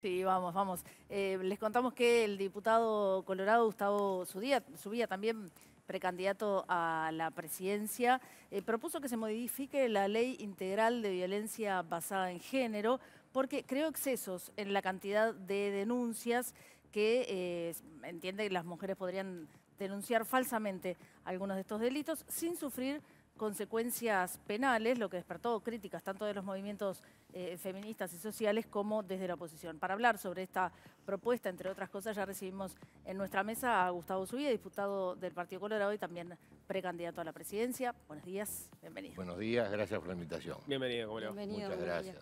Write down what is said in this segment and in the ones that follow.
Sí, vamos, vamos. Eh, les contamos que el diputado colorado Gustavo Zudía, subía también precandidato a la presidencia, eh, propuso que se modifique la ley integral de violencia basada en género porque creó excesos en la cantidad de denuncias que eh, entiende que las mujeres podrían denunciar falsamente algunos de estos delitos sin sufrir consecuencias penales, lo que despertó críticas tanto de los movimientos eh, feministas y sociales como desde la oposición. Para hablar sobre esta propuesta, entre otras cosas, ya recibimos en nuestra mesa a Gustavo Zubí, diputado del Partido Colorado y también precandidato a la presidencia. Buenos días, bienvenido. Buenos días, gracias por la invitación. Bienvenido, como Bienvenido, Muchas gracias.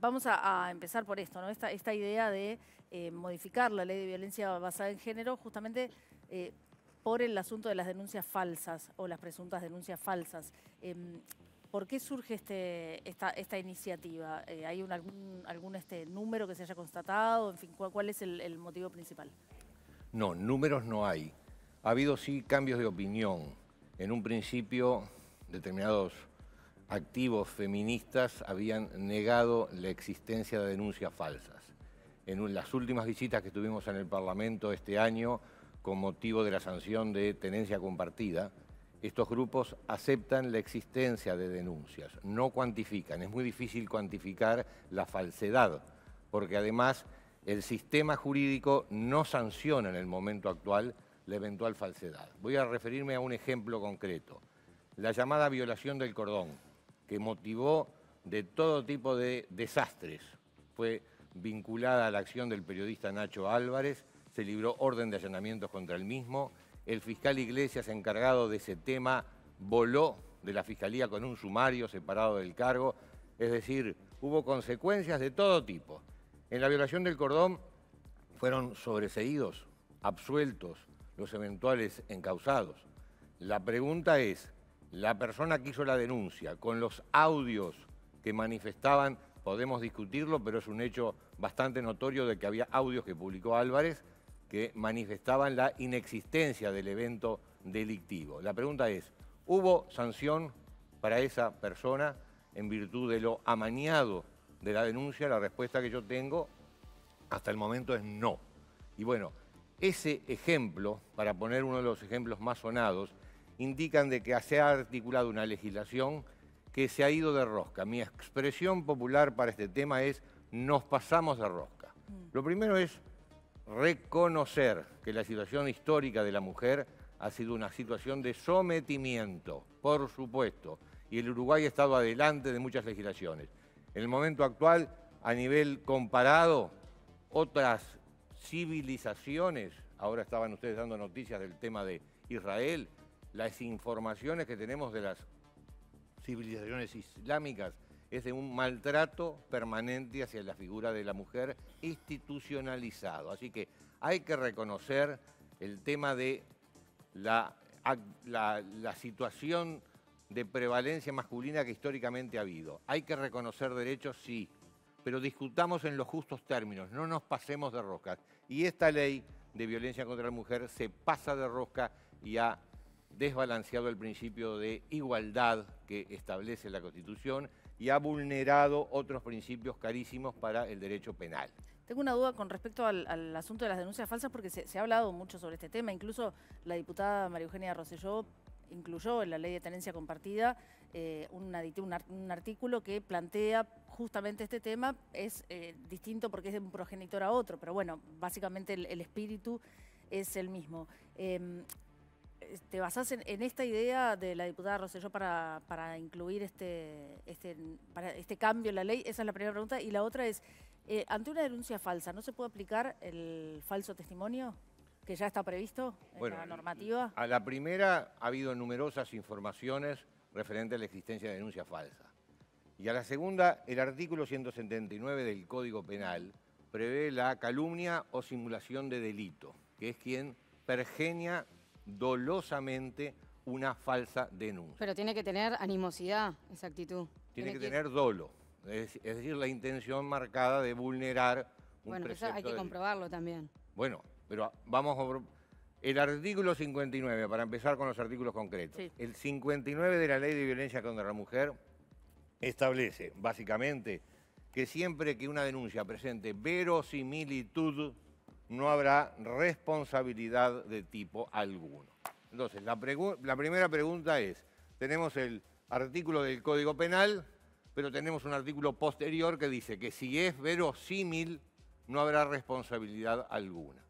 Vamos a, empezar por esto, ¿no? Esta, idea de eh, modificar la ley de violencia basada en género justamente eh, por el asunto de las denuncias falsas o las presuntas denuncias falsas. Em, ¿Por qué surge este, esta, iniciativa? Eh, ¿Hay algún, este, número que se haya constatado? En fin, ¿cuál, es el, motivo principal? No, números no hay. Ha habido sí cambios de opinión. En un principio, determinados activos feministas habían negado la existencia de denuncias falsas. En las últimas visitas que tuvimos en el Parlamento este año, con motivo de la sanción de tenencia compartida, estos grupos aceptan la existencia de denuncias, no cuantifican. Es muy difícil cuantificar la falsedad, porque además el sistema jurídico no sanciona en el momento actual la eventual falsedad. Voy a referirme a un ejemplo concreto, la llamada violación del cordón, que motivó de todo tipo de desastres. Fue vinculada a la acción del periodista Nacho Álvarez, se libró orden de allanamientos contra el mismo. El fiscal Iglesias, encargado de ese tema, voló de la fiscalía con un sumario separado del cargo. Es decir, hubo consecuencias de todo tipo. En la violación del cordón fueron sobreseídos, absueltos los eventuales encausados. La pregunta es, la persona que hizo la denuncia con los audios que manifestaban, podemos discutirlo, pero es un hecho bastante notorio de que había audios que publicó Álvarez, que manifestaban la inexistencia del evento delictivo. La pregunta es, ¿hubo sanción para esa persona en virtud de lo amañado de la denuncia? La respuesta que yo tengo hasta el momento es no. Y bueno, ese ejemplo, para poner uno de los ejemplos más sonados, indican de que se ha articulado una legislación que se ha ido de rosca. Mi expresión popular para este tema es nos pasamos de rosca. Mm. Lo primero es reconocer que la situación histórica de la mujer ha sido una situación de sometimiento, por supuesto, y el Uruguay ha estado adelante de muchas legislaciones. En el momento actual, a nivel comparado, otras civilizaciones, ahora estaban ustedes dando noticias del tema de Israel, las informaciones que tenemos de las civilizaciones islámicas es de un maltrato permanente hacia la figura de la mujer institucionalizado. Así que hay que reconocer el tema de la, situación de prevalencia masculina que históricamente ha habido. Hay que reconocer derechos, sí, pero discutamos en los justos términos, no nos pasemos de rosca. Y esta ley de violencia contra la mujer se pasa de rosca y ha desbalanceado el principio de igualdad que establece la Constitución y ha vulnerado otros principios carísimos para el derecho penal. Tengo una duda con respecto al, asunto de las denuncias falsas porque se, ha hablado mucho sobre este tema. Incluso la diputada María Eugenia Rosselló incluyó en la ley de tenencia compartida eh, un, artículo que plantea justamente este tema. Es eh, distinto porque es de un progenitor a otro, pero bueno, básicamente el, espíritu es el mismo. Em, ¿Te basás en, esta idea de la diputada Rosselló para, incluir este, este, este cambio en la ley? Esa es la primera pregunta. Y la otra es, eh, ante una denuncia falsa, ¿no se puede aplicar el falso testimonio que ya está previsto en la normativa? A la primera ha habido numerosas informaciones referentes a la existencia de denuncia falsa. Y a la segunda, el artículo 179 del Código Penal prevé la calumnia o simulación de delito, que es quien pergenia dolosamente una falsa denuncia. Pero tiene que tener animosidad esa actitud. Tiene, que tener dolo. Es, decir, la intención marcada de vulnerar un bueno, Bueno, eso hay que comprobarlo también. Bueno, pero vamos a... El artículo 59, para empezar con los artículos concretos. El 59 de la Ley de Violencia contra la Mujer establece, básicamente, que siempre que una denuncia presente verosimilitud, no habrá responsabilidad de tipo alguno. Entonces, la, la primera pregunta es, tenemos el artículo del Código Penal pero tenemos un artículo posterior que dice que si es verosímil, no habrá responsabilidad alguna.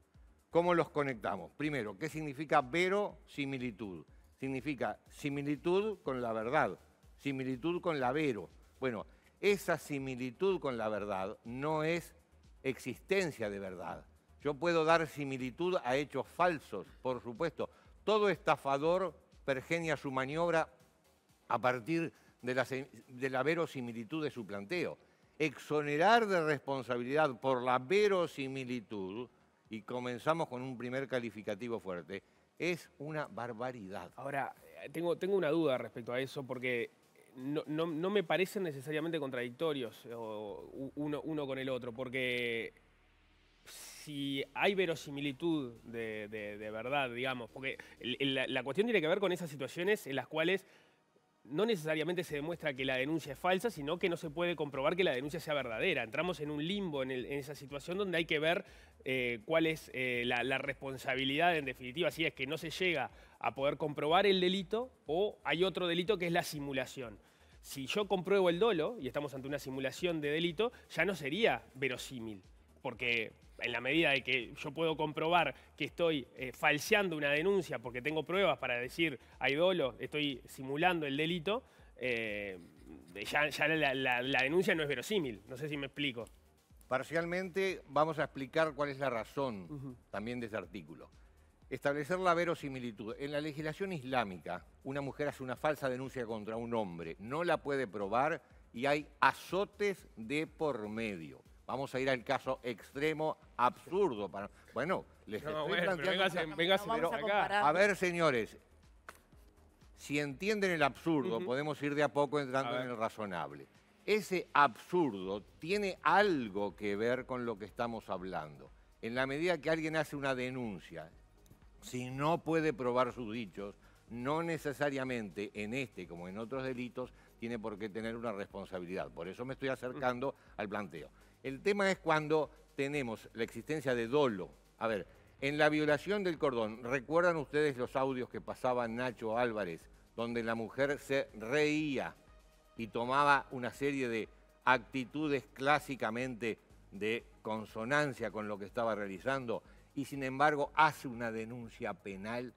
¿Cómo los conectamos? Primero, ¿qué significa verosimilitud? Significa similitud con la verdad, similitud con la vero. Bueno, esa similitud con la verdad no es existencia de verdad. Yo puedo dar similitud a hechos falsos, por supuesto. Todo estafador pergenia su maniobra a partir de de la, verosimilitud de su planteo. Exonerar de responsabilidad por la verosimilitud, y comenzamos con un primer calificativo fuerte, es una barbaridad. Ahora, eh, tengo, tengo una duda respecto a eso, porque no, me parecen necesariamente contradictorios eh, uno, uno, con el otro, porque si hay verosimilitud de, verdad, digamos, porque la cuestión tiene que ver con esas situaciones en las cuales no necesariamente se demuestra que la denuncia es falsa, sino que no se puede comprobar que la denuncia sea verdadera. Entramos en un limbo en, esa situación donde hay que ver eh, cuál es eh, la, la, responsabilidad en definitiva, si es que no se llega a poder comprobar el delito o hay otro delito que es la simulación. Si yo compruebo el dolo, y estamos ante una simulación de delito, ya no sería verosímil, porque en la medida de que yo puedo comprobar que estoy eh, falseando una denuncia porque tengo pruebas para decir hay dolo, estoy simulando el delito, eh, ya, la, denuncia no es verosímil. No sé si me explico. Parcialmente vamos a explicar cuál es la razón también de ese artículo. Establecer la verosimilitud. En la legislación islámica, una mujer hace una falsa denuncia contra un hombre, no la puede probar y hay azotes de por medio vamos a ir al caso extremo, absurdo. Bueno, les no, estoy planteando... a, ver, señores, si entienden el absurdo, podemos ir de a poco entrando en el razonable. Ese absurdo tiene algo que ver con lo que estamos hablando. En la medida que alguien hace una denuncia, si no puede probar sus dichos, no necesariamente en este como en otros delitos tiene por qué tener una responsabilidad. Por eso me estoy acercando al planteo. El tema es cuando tenemos la existencia de dolo. A ver, en la violación del cordón, ¿recuerdan ustedes los audios que pasaba Nacho Álvarez, donde la mujer se reía y tomaba una serie de actitudes clásicamente de consonancia con lo que estaba realizando y sin embargo hace una denuncia penal?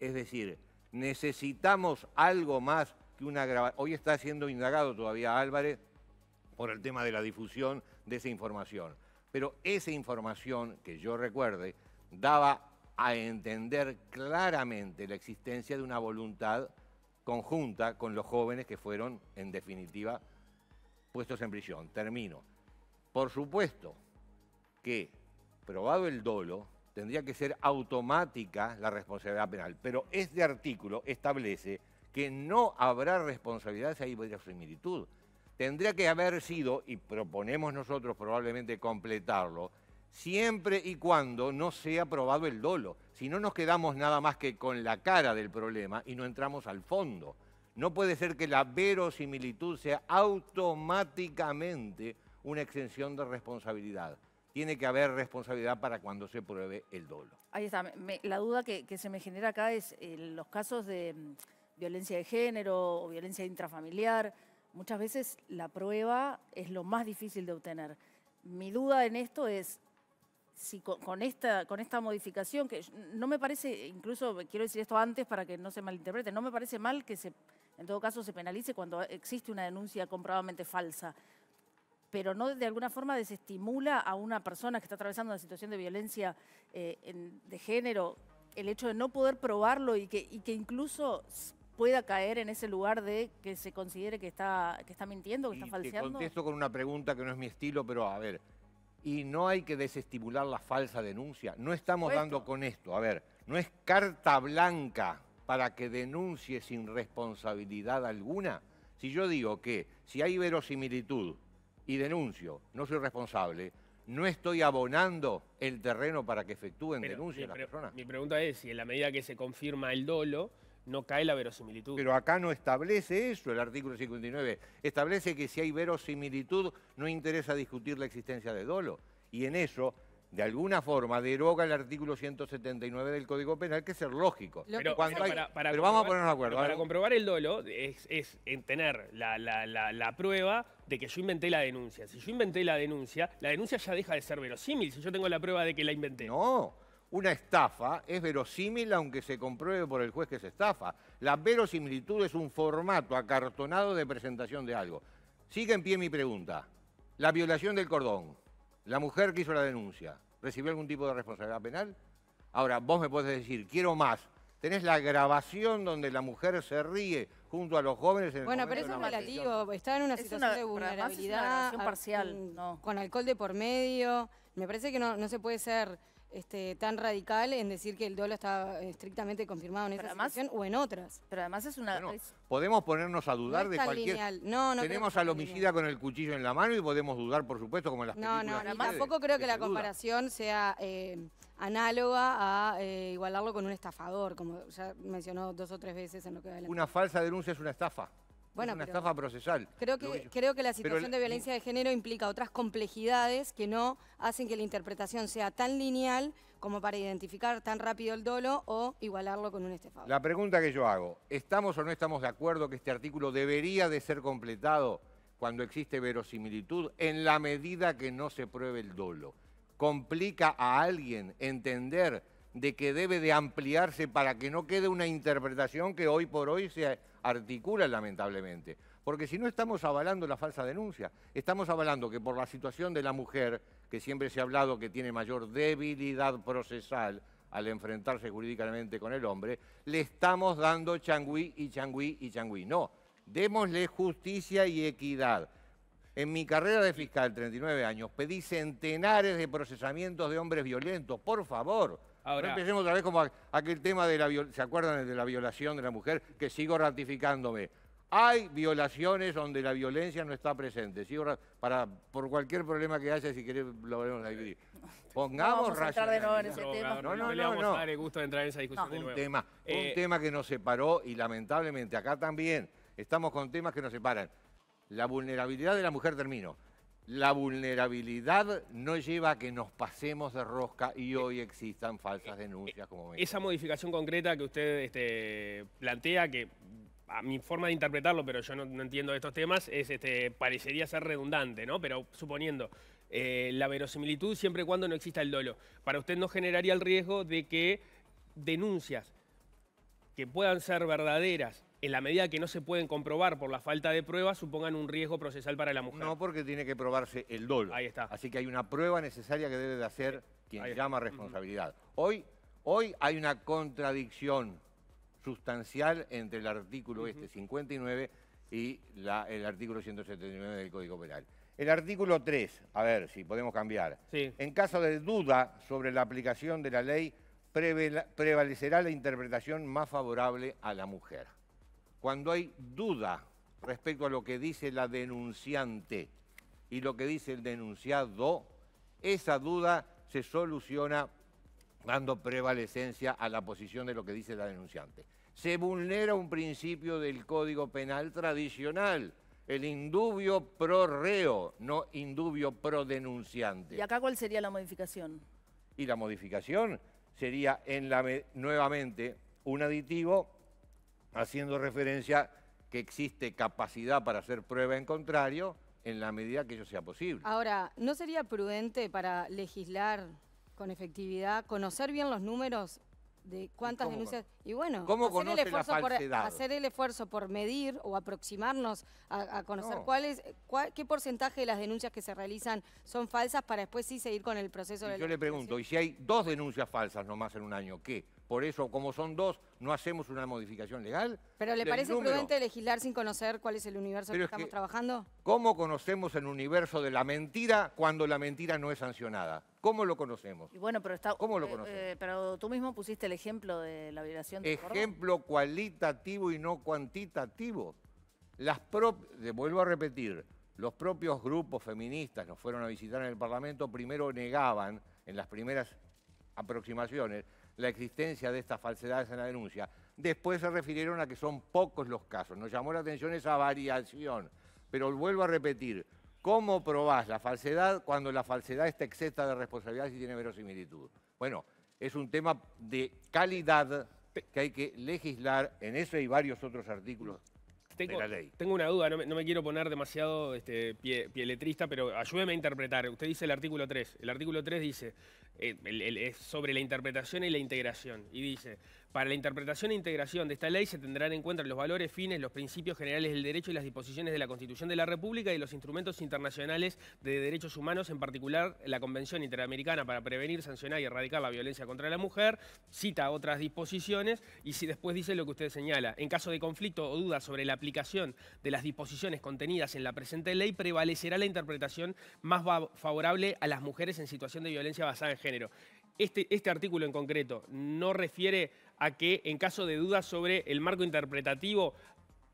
Es decir, necesitamos algo más que una grabación. Hoy está siendo indagado todavía Álvarez por el tema de la difusión de esa información. Pero esa información, que yo recuerde, daba a entender claramente la existencia de una voluntad conjunta con los jóvenes que fueron, en definitiva, puestos en prisión. Termino. Por supuesto que, probado el dolo, tendría que ser automática la responsabilidad penal, pero este artículo establece que no habrá responsabilidad si hay verosimilitud. similitud tendría que haber sido, y proponemos nosotros probablemente completarlo, siempre y cuando no sea probado el dolo. Si no nos quedamos nada más que con la cara del problema y no entramos al fondo. No puede ser que la verosimilitud sea automáticamente una extensión de responsabilidad. Tiene que haber responsabilidad para cuando se pruebe el dolo. Ahí está. la duda que, se me genera acá es en eh, los casos de mm, violencia de género o violencia intrafamiliar muchas veces la prueba es lo más difícil de obtener. Mi duda en esto es si con, esta, con esta modificación, que no me parece, incluso quiero decir esto antes para que no se malinterprete, no me parece mal que se, en todo caso se penalice cuando existe una denuncia comprobadamente falsa, pero no de alguna forma desestimula a una persona que está atravesando una situación de violencia eh, de género el hecho de no poder probarlo y que incluso pueda caer en ese lugar de que se considere que está, que está mintiendo, que está falseando? Te contesto con una pregunta que no es mi estilo, pero a ver, y no hay que desestimular la falsa denuncia. No estamos dando con esto, a ver, no es carta blanca para que denuncie sin responsabilidad alguna. Si yo digo que si hay verosimilitud y denuncio, no soy responsable, no estoy abonando el terreno para que efectúen denuncias las personas. Mi pregunta es si en la medida que se confirma el dolo, no cae la verosimilitud. Pero acá no establece eso el artículo 59. Establece que si hay verosimilitud no interesa discutir la existencia de dolo. Y en eso de alguna forma deroga el artículo 179 del Código Penal, que es ser lógico. Pero, vamos a ponernos de acuerdo. Para ¿eh? comprobar el dolo es, tener la, la, prueba de que yo inventé la denuncia. Si yo inventé la denuncia, la denuncia ya deja de ser verosímil si yo tengo la prueba de que la inventé. No, una estafa es verosímil aunque se compruebe por el juez que es estafa. La verosimilitud es un formato acartonado de presentación de algo. Sigue en pie mi pregunta. La violación del cordón. La mujer que hizo la denuncia. ¿Recibió algún tipo de responsabilidad penal? Ahora, vos me podés decir, quiero más. Tenés la grabación donde la mujer se ríe junto a los jóvenes en Bueno, pero eso es relativo. Está en una situación de vulnerabilidad. parcial. Mm, con, alcohol de por medio. Me parece que no, no se puede ser este, tan radical en decir que el dolo está eh, estrictamente confirmado en esa situación o en otras. Pero además es una... podemos ponernos a dudar de cualquier... Tenemos al homicida con el cuchillo en la mano y podemos dudar, por supuesto, como las películas. No, no, tampoco creo que, la comparación sea eh, análoga a eh, igualarlo con un estafador, como ya mencionó dos o tres veces en lo que va Una falsa denuncia es una estafa. Bueno, una estafa procesal. Creo que, creo que la situación de violencia de género implica otras complejidades que no hacen que la interpretación sea tan lineal como para identificar tan rápido el dolo o igualarlo con un estefado. La pregunta que yo hago, ¿estamos o no estamos de acuerdo que este artículo debería de ser completado cuando existe verosimilitud en la medida que no se pruebe el dolo? ¿Complica a alguien entender de que debe de ampliarse para que no quede una interpretación que hoy por hoy se articula lamentablemente. Porque si no estamos avalando la falsa denuncia, estamos avalando que por la situación de la mujer, que siempre se ha hablado que tiene mayor debilidad procesal al enfrentarse jurídicamente con el hombre, le estamos dando changüí y changüí y changüí. No, démosle justicia y equidad. En mi carrera de fiscal, 39 años, pedí centenares de procesamientos de hombres violentos, por favor no empecemos otra vez como aquel tema de la violación, ¿se acuerdan de la violación de la mujer? Que sigo ratificándome. Hay violaciones donde la violencia no está presente. Para, por cualquier problema que haya, si querés, lo veremos ahí. Pongamos no, en ese no, tema. No, no, no. Le vamos a dar el gusto de entrar en esa discusión de nuevo. tema, un eh, tema que nos separó y lamentablemente acá también estamos con temas que nos separan. La vulnerabilidad de la mujer, termino la vulnerabilidad no lleva a que nos pasemos de rosca y eh, hoy existan falsas denuncias como esa modificación concreta que usted este, plantea que a mi forma de interpretarlo pero yo no, entiendo estos temas es este, parecería ser redundante no pero suponiendo eh, la verosimilitud siempre y cuando no exista el dolo para usted no generaría el riesgo de que denuncias que puedan ser verdaderas en la medida que no se pueden comprobar por la falta de pruebas, supongan un riesgo procesal para la mujer. No, porque tiene que probarse el dolo. Ahí está. Así que hay una prueba necesaria que debe de hacer eh, quien llama responsabilidad. Hoy, hoy hay una contradicción sustancial entre el artículo este 59 y el artículo 179 del Código Penal. El artículo 3, a ver si podemos cambiar. En caso de duda sobre la aplicación de la ley, prevalecerá la interpretación más favorable a la mujer cuando hay duda respecto a lo que dice la denunciante y lo que dice el denunciado, esa duda se soluciona dando prevalecencia a la posición de lo que dice la denunciante. Se vulnera un principio del Código Penal tradicional, el indubio pro reo, no indubio pro denunciante. ¿Y acá cuál sería la modificación? Y la modificación sería en la nuevamente un aditivo haciendo referencia que existe capacidad para hacer prueba en contrario en la medida que ello sea posible. Ahora, ¿no sería prudente para legislar con efectividad conocer bien los números de cuántas denuncias? Y bueno, hacer el, esfuerzo por, medir o aproximarnos a, conocer cuál qué porcentaje de las denuncias que se realizan son falsas para después sí seguir con el proceso de Yo le pregunto, ¿y si hay dos denuncias falsas nomás en un año, qué? Por eso, como son dos, no hacemos una modificación legal. ¿Pero le parece prudente legislar sin conocer cuál es el universo en el que estamos trabajando? ¿Cómo conocemos el universo de la mentira cuando la mentira no es sancionada? ¿Cómo lo conocemos? bueno, pero está, ¿Cómo lo eh, conocemos? Eh, pero tú mismo pusiste el ejemplo de la violación de Ejemplo cualitativo y no cuantitativo. Las Vuelvo a repetir, los propios grupos feministas nos fueron a visitar en el Parlamento, primero negaban en las primeras aproximaciones la existencia de estas falsedades en la denuncia. Después se refirieron a que son pocos los casos. Nos llamó la atención esa variación. Pero vuelvo a repetir, ¿cómo probás la falsedad cuando la falsedad está exenta de responsabilidad y tiene verosimilitud? Bueno, es un tema de calidad que hay que legislar en eso hay varios otros artículos tengo, una duda, no me, quiero poner demasiado este, pie, pieletrista, pero ayúdeme a interpretar. Usted dice el artículo 3. El artículo 3 dice, eh, es sobre la interpretación y la integración. Y dice, para la interpretación e integración de esta ley se tendrán en cuenta los valores, fines, los principios generales del derecho y las disposiciones de la Constitución de la República y los instrumentos internacionales de derechos humanos, en particular la Convención Interamericana para prevenir, sancionar y erradicar la violencia contra la mujer, cita otras disposiciones y si después dice lo que usted señala, en caso de conflicto o duda sobre la aplicación de las disposiciones contenidas en la presente ley, prevalecerá la interpretación más favorable a las mujeres en situación de violencia basada en género. Este, este artículo en concreto no refiere a que en caso de dudas sobre el marco interpretativo,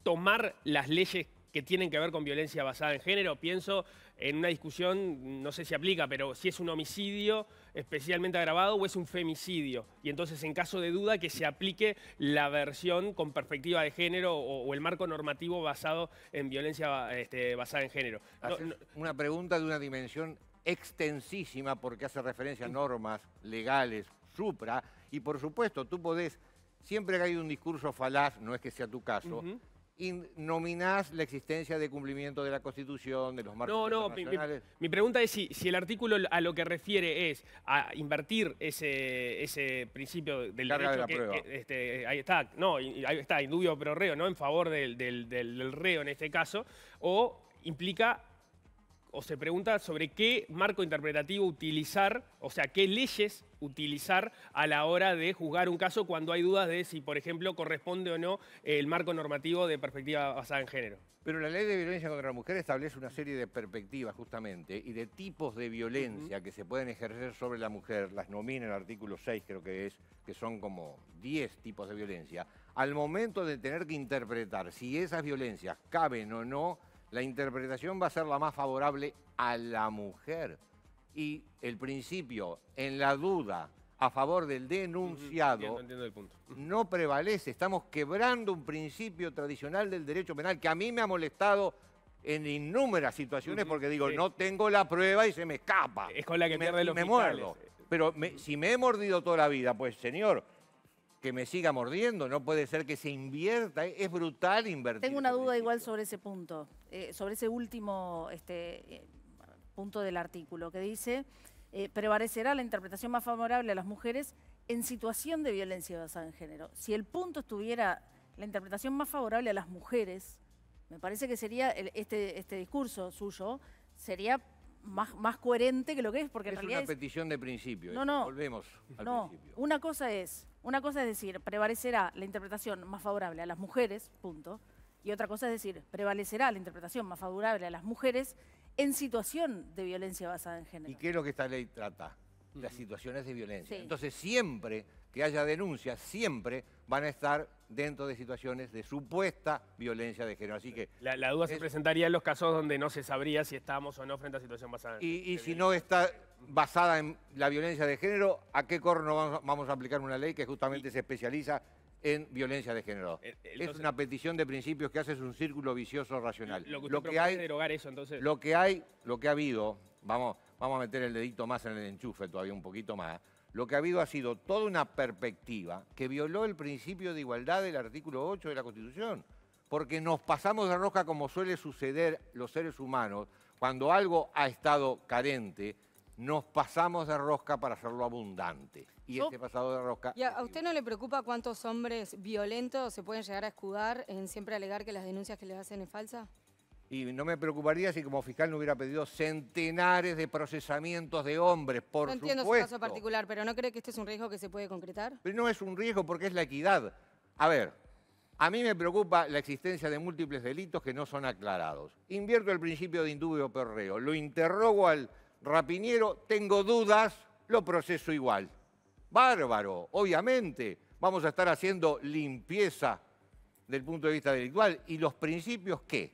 tomar las leyes que tienen que ver con violencia basada en género. Pienso en una discusión, no sé si aplica, pero si es un homicidio especialmente agravado o es un femicidio. Y entonces, en caso de duda, que se aplique la versión con perspectiva de género o, el marco normativo basado en violencia este, basada en género. Una pregunta de una dimensión extensísima porque hace referencia a normas legales supra y por supuesto, tú podés, siempre que hay un discurso falaz, no es que sea tu caso, nominás la existencia de cumplimiento de la Constitución, de los marcos no, no, Mi, pregunta es si, si el artículo a lo que refiere es a invertir ese, ese principio del derecho... De la prueba. Este, ahí está, no, ahí está, indubio pero reo, ¿no? En favor del reo en este caso, o implica o se pregunta sobre qué marco interpretativo utilizar, o sea, qué leyes utilizar a la hora de juzgar un caso cuando hay dudas de si, por ejemplo, corresponde o no el marco normativo de perspectiva basada en género. Pero la ley de violencia contra la mujer establece una serie de perspectivas justamente y de tipos de violencia que se pueden ejercer sobre la mujer, las nomina el artículo 6 creo que es, que son como 10 tipos de violencia. Al momento de tener que interpretar si esas violencias caben o no la interpretación va a ser la más favorable a la mujer. Y el principio, en la duda a favor del denunciado, no prevalece. Estamos quebrando un principio tradicional del derecho penal que a mí me ha molestado en innúmeras situaciones porque digo, no tengo la prueba y se me escapa. Es con la que me, pierde los Me muerdo. Pero si me he mordido toda la vida, pues señor, que me siga mordiendo, no puede ser que se invierta, es brutal invertir. Tengo una duda igual sobre ese punto, eh, sobre ese último este, punto del artículo que dice, eh, prevalecerá la interpretación más favorable a las mujeres en situación de violencia basada en género. Si el punto estuviera la interpretación más favorable a las mujeres, me parece que sería este, este discurso suyo, sería más, más, coherente que lo que es, porque es en realidad una petición de principio. No, no. Volvemos al no. principio. Una cosa es una cosa es decir, prevalecerá la interpretación más favorable a las mujeres, punto. Y otra cosa es decir, prevalecerá la interpretación más favorable a las mujeres en situación de violencia basada en género. ¿Y qué es lo que esta ley trata? Las situaciones de violencia. Entonces siempre que haya denuncias, siempre van a estar dentro de situaciones de supuesta violencia de género. Así que la, duda se presentaría en los casos donde no se sabría si estábamos o no frente a situación basada en Y, y si no está basada en la violencia de género, ¿a qué corno vamos a aplicar una ley que justamente se especializa en violencia de género. Eh, eh, es una petición de principios que hace un círculo vicioso racional. Lo que, lo hay, derogar eso, entonces. Lo que hay, lo que ha habido, vamos, vamos a meter el dedito más en el enchufe todavía un poquito más. Lo que ha habido ha sido toda una perspectiva que violó el principio de igualdad del artículo 8 de la Constitución, porque nos pasamos de roja como suele suceder los seres humanos cuando algo ha estado carente nos pasamos de rosca para hacerlo abundante. Y este pasado de rosca... ¿Y a, usted no le preocupa cuántos hombres violentos se pueden llegar a escudar en siempre alegar que las denuncias que le hacen es falsa? Y no me preocuparía si como fiscal no hubiera pedido centenares de procesamientos de hombres, por No entiendo su caso particular, pero ¿no cree que este es un riesgo que se puede concretar? Pero no es un riesgo porque es la equidad. A ver, a mí me preocupa la existencia de múltiples delitos que no son aclarados. Invierto el principio de indubio perreo, lo interrogo al Rapiñero, tengo dudas, lo proceso igual. Bárbaro, obviamente. Vamos a estar haciendo limpieza del punto de vista delictual. ¿Y los principios qué?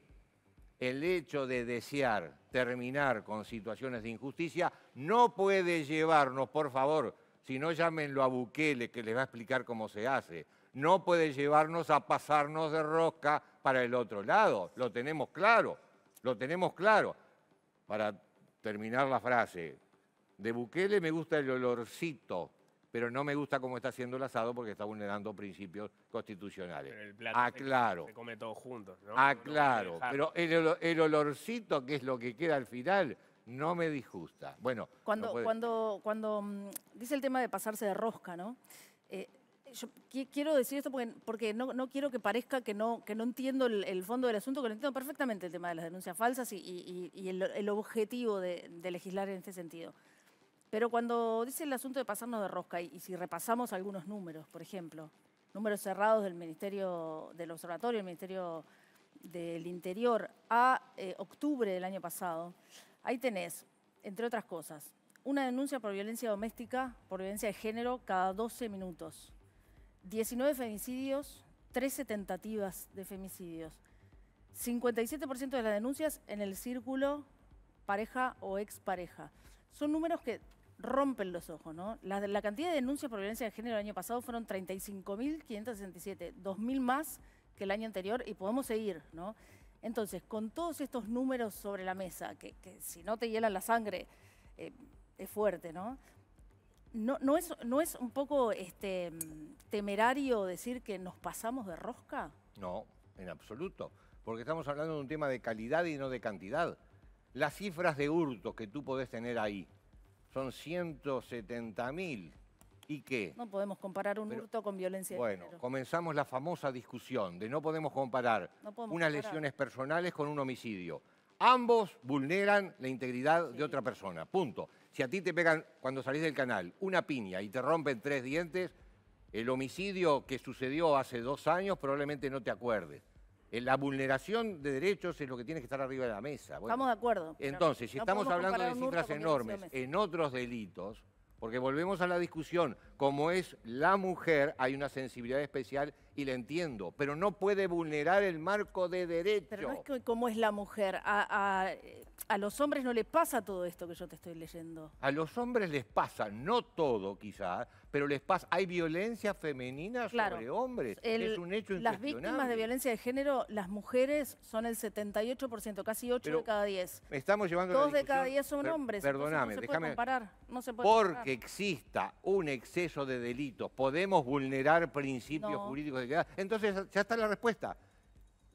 El hecho de desear terminar con situaciones de injusticia no puede llevarnos, por favor, si no llámenlo a Bukele que les va a explicar cómo se hace, no puede llevarnos a pasarnos de rosca para el otro lado. Lo tenemos claro, lo tenemos claro. Para terminar la frase. De Bukele me gusta el olorcito, pero no me gusta cómo está siendo el asado porque está vulnerando principios constitucionales. Pero el plato Se, come todos juntos, ¿no? Aclaro. pero el, olorcito, que es lo que queda al final, no me disgusta. Bueno. Cuando, cuando, cuando mm, dice el tema de pasarse de rosca, ¿no? Eh, yo quiero decir esto porque, no, quiero que parezca que no, entiendo el, fondo del asunto, que lo entiendo perfectamente el tema de las denuncias falsas y, el, objetivo de, legislar en este sentido. Pero cuando dice el asunto de pasarnos de rosca y, si repasamos algunos números, por ejemplo, números cerrados del Ministerio del Observatorio, el Ministerio del Interior, a eh, octubre del año pasado, ahí tenés, entre otras cosas, una denuncia por violencia doméstica, por violencia de género, cada 12 minutos. 19 femicidios, 13 tentativas de femicidios. 57% de las denuncias en el círculo pareja o expareja. Son números que rompen los ojos, ¿no? La, cantidad de denuncias por violencia de género el año pasado fueron 35.567, 2.000 más que el año anterior y podemos seguir, ¿no? Entonces, con todos estos números sobre la mesa, que, si no te hielan la sangre, eh, es fuerte, ¿no? no, no, es, ¿No es un poco este, temerario decir que nos pasamos de rosca? No, en absoluto, porque estamos hablando de un tema de calidad y no de cantidad. Las cifras de hurto que tú podés tener ahí son 170.000 mil. ¿Y qué? No podemos comparar un hurto con violencia. Bueno, comenzamos la famosa discusión de no podemos comparar unas lesiones personales con un homicidio. Ambos vulneran la integridad de otra persona, punto. Si a ti te pegan cuando salís del canal una piña y te rompen tres dientes, el homicidio que sucedió hace dos años probablemente no te acuerdes. Eh, la vulneración de derechos es lo que tiene que estar arriba de la mesa. estamos de acuerdo. Entonces, si estamos hablando de cifras enormes en otros delitos, porque volvemos a la discusión, como es la mujer, hay una sensibilidad especial y la entiendo, pero no puede vulnerar el marco de derecho. Pero no es como es la mujer, a, los hombres no les pasa todo esto que yo te estoy leyendo. A los hombres les pasa, no todo quizás, pero les pasa, hay violencia femenina sobre hombres, es un hecho Las víctimas de violencia de género, las mujeres son el 78%, casi 8 de cada 10. Estamos llevando Dos de cada 10 son hombres. Perdóname, no se déjame. Puede comparar, Porque exista un exceso de delitos, podemos vulnerar principios jurídicos de equidad. Entonces, ya está la respuesta.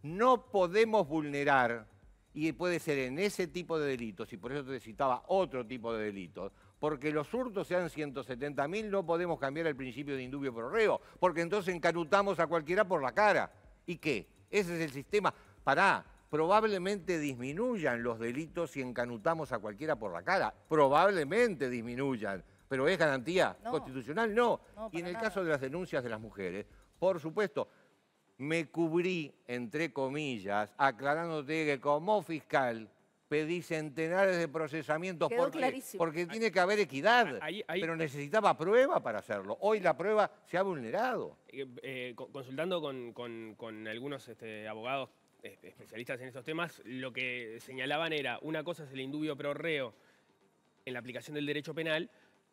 No podemos vulnerar, y puede ser en ese tipo de delitos, y por eso te citaba otro tipo de delitos, porque los hurtos sean 170.000, no podemos cambiar el principio de indubio por reo, porque entonces encanutamos a cualquiera por la cara. ¿Y qué? Ese es el sistema. Pará, probablemente disminuyan los delitos si encanutamos a cualquiera por la cara. Probablemente disminuyan pero ¿es garantía constitucional? No. y en el caso de las denuncias de las mujeres, por supuesto, me cubrí, entre comillas, aclarándote que como fiscal pedí centenares de procesamientos porque, tiene que haber equidad, ah, pero eh. necesitaba prueba para hacerlo. Hoy la prueba se ha vulnerado. Eh, eh, consultando con, algunos este, abogados este, especialistas en estos temas, lo que señalaban era, una cosa es el indubio pro reo en la aplicación del derecho penal,